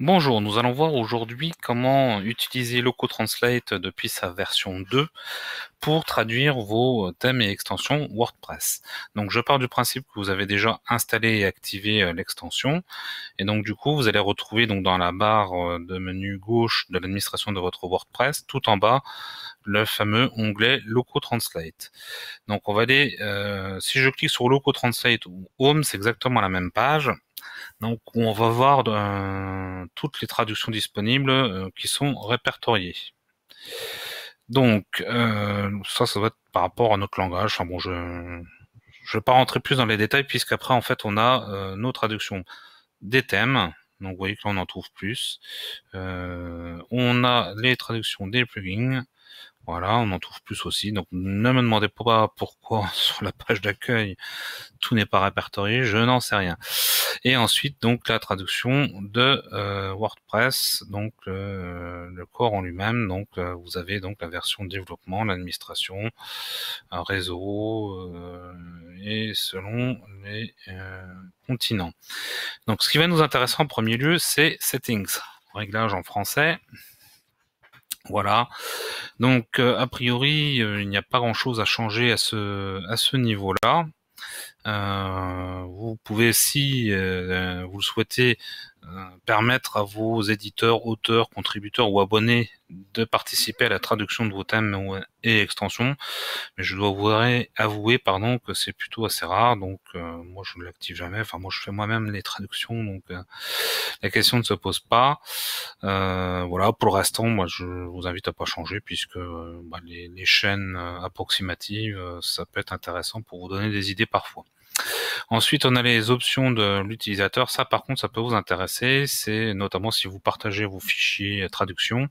Bonjour, nous allons voir aujourd'hui comment utiliser Translate depuis sa version 2 pour traduire vos thèmes et extensions WordPress. Donc je pars du principe que vous avez déjà installé et activé euh, l'extension et donc du coup vous allez retrouver donc dans la barre euh, de menu gauche de l'administration de votre WordPress tout en bas le fameux onglet Loco Translate. Donc on va aller, euh, si je clique sur Loco Translate ou Home, c'est exactement la même page donc on va voir euh, toutes les traductions disponibles euh, qui sont répertoriées. Donc euh, ça, ça va être par rapport à notre langage. bon, je ne vais pas rentrer plus dans les détails puisqu'après en fait on a nos traductions des thèmes. Donc vous voyez que en trouve plus. on a les traductions des plugins voilà, on en trouve plus aussi. Donc ne me demandez pas pourquoi sur la page d'accueil tout n'est pas répertorié, je n'en sais rien. Et ensuite donc la traduction de euh, WordPress, donc euh, le corps en lui-même. Donc euh, vous avez donc la version développement, l'administration, un réseau et selon les continents. Donc ce qui va nous intéresser en premier lieu, c'est settings, réglage en français. Voilà. Donc euh, a priori, euh, il n'y a pas grand-chose à changer à ce, à ce niveau-là. Euh, vous pouvez, si euh, vous le souhaitez, euh, permettre à vos éditeurs, auteurs, contributeurs ou abonnés de participer à la traduction de vos thèmes et extensions. Mais je dois vous avouer pardon, que c'est plutôt assez rare, donc moi je ne l'active jamais. Enfin, moi je fais moi-même les traductions, donc la question ne se pose pas. voilà, pour le restant, moi je vous invite à pas changer puisque bah, les, chaînes approximatives, ça peut être intéressant pour vous donner des idées parfois. Ensuite, on a les options de l'utilisateur. Ça, par contre, ça peut vous intéresser. C'est notamment si vous partagez vos fichiers traduction.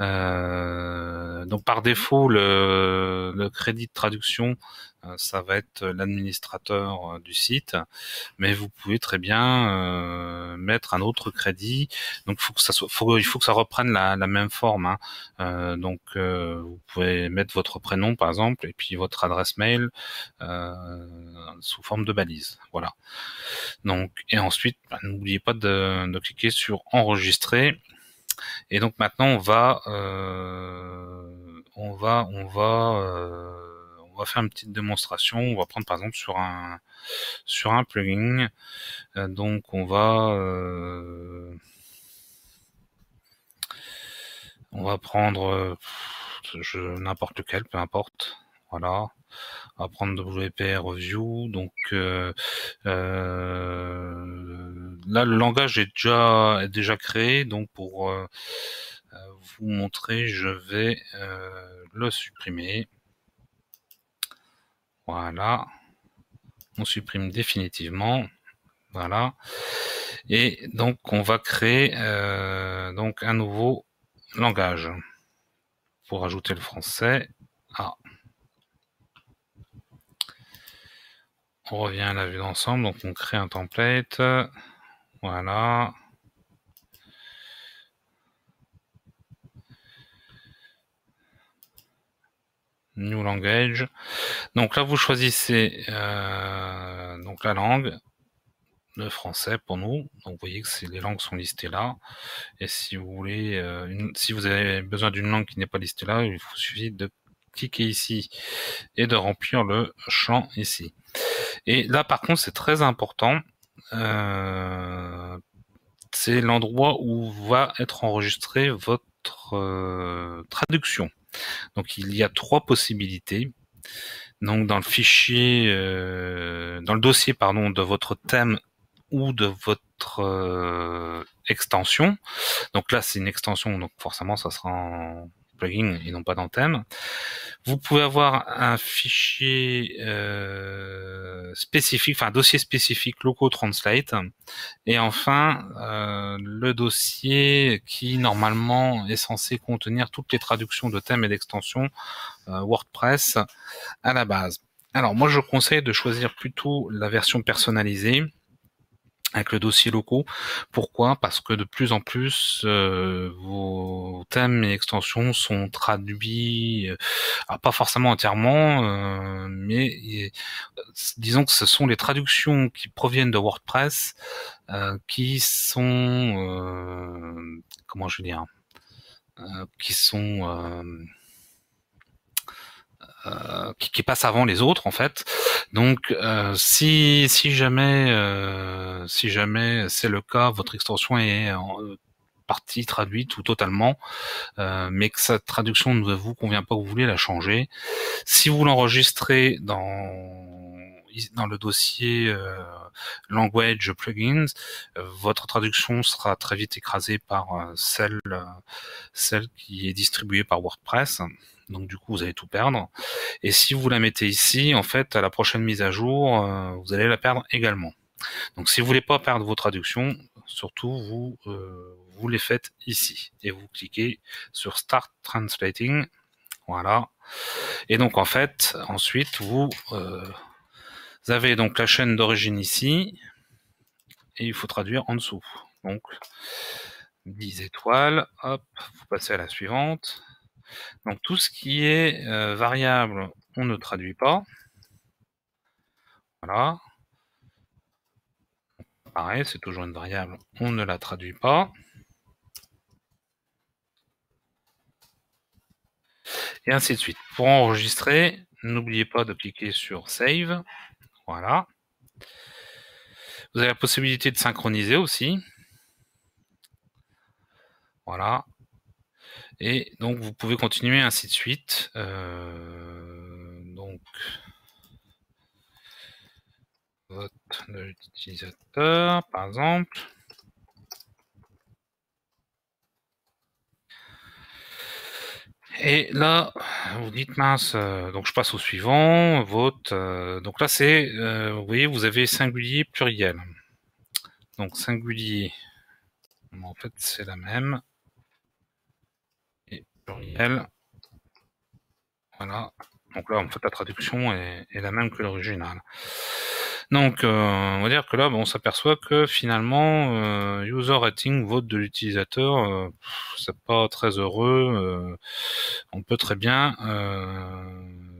Euh, donc, par défaut, le, crédit de traduction euh, ça va être euh, l'administrateur euh, du site, mais vous pouvez très bien mettre un autre crédit. Donc faut que ça soit, il faut que ça reprenne la, même forme. Hein. donc vous pouvez mettre votre prénom par exemple et puis votre adresse mail sous forme de balise. Voilà. Donc et ensuite bah, n'oubliez pas de, de, cliquer sur enregistrer. Et donc maintenant on va on va on va va faire une petite démonstration. On va prendre par exemple sur un sur un plugin. Euh, donc on va euh, on va prendre euh, n'importe lequel, peu importe. Voilà. On va prendre WP Review. Donc là, le langage est déjà est déjà créé. Donc pour vous montrer, je vais le supprimer. Voilà. On supprime définitivement. Voilà. Et donc on va créer euh, donc un nouveau langage pour ajouter le français. On revient à la vue d'ensemble, donc on crée un template. Voilà. New Language. Donc là, vous choisissez euh, donc la langue, le français pour nous. Donc vous voyez que les langues sont listées là. Et si vous voulez, euh, si vous avez besoin d'une langue qui n'est pas listée là, il vous suffit de cliquer ici et de remplir le champ ici. Et là, par contre, c'est très important. Euh, c'est l'endroit où va être enregistré votre euh, traduction. Donc il y a trois possibilités. Donc dans le fichier, euh, dans le dossier pardon de votre thème ou de votre euh, extension. Donc là c'est une extension, donc forcément ça sera en plugin et non pas dans thème. Vous pouvez avoir un fichier euh, spécifique, enfin un dossier spécifique local translate, et enfin euh, le dossier qui normalement est censé contenir toutes les traductions de thèmes et d'extensions euh, WordPress à la base. Alors moi je conseille de choisir plutôt la version personnalisée avec le dossier locaux. Pourquoi Parce que de plus en plus, euh, vos thèmes et extensions sont traduits, euh, ah, pas forcément entièrement, euh, mais disons que ce sont les traductions qui proviennent de WordPress qui sont, comment je veux dire, qui sont euh, qui, passe avant les autres en fait. Donc euh, si si jamais euh, si jamais c'est le cas, votre extension est en partie traduite ou totalement, mais que cette traduction ne vous convient pas, vous voulez la changer. Si vous l'enregistrez dans dans le dossier euh, language plugins, euh, votre traduction sera très vite écrasée par euh, celle, celle qui est distribuée par WordPress. Donc du coup, vous allez tout perdre. Et si vous la mettez ici, en fait, à la prochaine mise à jour, vous allez la perdre également. Donc si vous voulez pas perdre vos traductions, surtout vous vous les faites ici et vous cliquez sur Start Translating. Voilà. Et donc en fait, ensuite vous vous avez donc la chaîne d'origine ici, et il faut traduire en dessous. Donc, 10 étoiles, hop, vous passez à la suivante. Donc tout ce qui est euh, variable, on ne traduit pas. Voilà. Pareil, c'est toujours une variable, on ne la traduit pas. Et ainsi de suite. Pour enregistrer, n'oubliez pas de cliquer sur Save. Voilà. Vous avez la possibilité de synchroniser aussi. Voilà. Et donc vous pouvez continuer ainsi de suite. Euh, donc votre utilisateur, par exemple. Et là, vous dites mince, euh, donc je passe au suivant, vote. Euh, donc là, c'est, euh, vous voyez, vous avez singulier, pluriel. Donc singulier, en fait, c'est la même. Et pluriel, voilà. Donc là, en fait, la traduction est la même que l'original. Donc, euh, on va dire que là, on s'aperçoit que finalement, euh, user rating, vote de l'utilisateur, euh, c'est pas très heureux. on peut très bien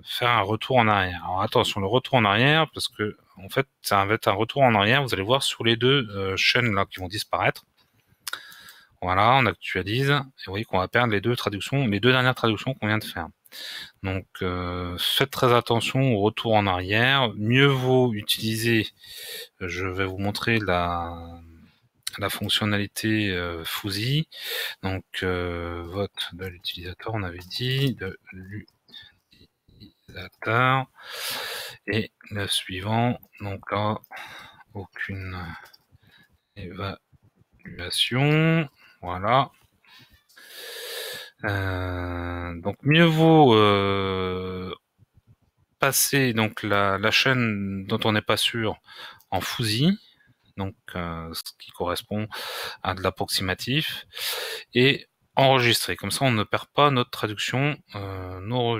faire un retour en arrière. Alors attention, le retour en arrière, parce que en fait, ça va être un retour en arrière. Vous allez voir sur les deux chaînes là qui vont disparaître. Voilà, on actualise et vous voyez qu'on va perdre les deux traductions, les deux dernières traductions qu'on vient de faire. Donc euh, faites très attention au retour en arrière. Mieux vaut utiliser, euh, je vais vous montrer la, fonctionnalité euh, Donc euh, vote de l'utilisateur, on avait dit, de l'utilisateur. Et le suivant, donc là, aucune évaluation. Voilà donc mieux vaut euh, passer donc la, chaîne dont on n'est pas sûr en fusil, donc euh, ce qui correspond à de l'approximatif, et enregistrer. Comme ça, on ne perd pas notre traduction, euh, nos,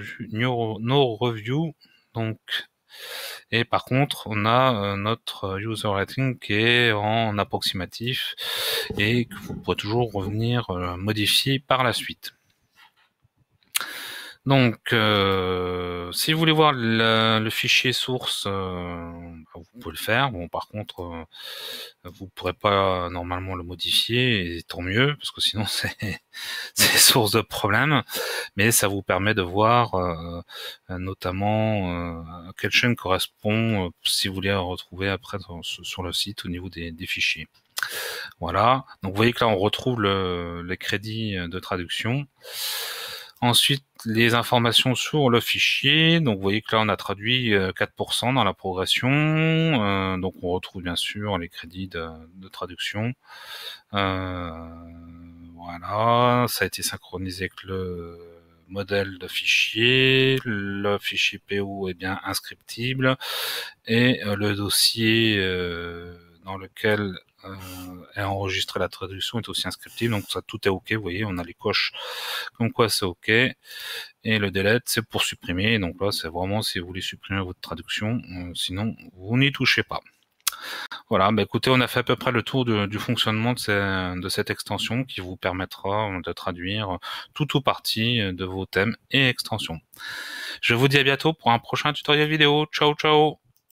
reviews. Donc, et par contre, on a notre user rating qui est en approximatif et que vous pourrez toujours revenir modifier par la suite. Donc, euh, si vous voulez voir le fichier source, euh, bah, vous pouvez le faire. Bon, par contre, euh, vous ne pourrez pas normalement le modifier, et tant mieux, parce que sinon c'est source de problème. Mais ça vous permet de voir notamment à quelle chaîne correspond, si vous voulez retrouver après sur, sur le site au niveau des, des fichiers. Voilà. Donc, vous voyez que là, on retrouve les crédits de traduction. Ensuite, les informations sur le fichier. Donc, vous voyez que là, on a traduit 4% euh, dans la progression. Euh, donc, on retrouve bien sûr les crédits de, traduction. Euh, voilà, ça a été synchronisé avec le modèle de fichier. Le fichier PO est bien inscriptible et le dossier dans lequel euh, et enregistrer la traduction est aussi inscriptible. Donc ça, tout est OK. Vous voyez, on a les coches comme quoi c'est OK. Et le delete, c'est pour supprimer. Donc là, c'est vraiment si vous voulez supprimer votre traduction. Euh, sinon, vous n'y touchez pas. Voilà, bah écoutez, on a fait à peu près le tour du fonctionnement de, de, cette extension qui vous permettra euh, de traduire tout ou partie de vos thèmes et extensions. Je vous dis à bientôt pour un prochain tutoriel vidéo. Ciao, ciao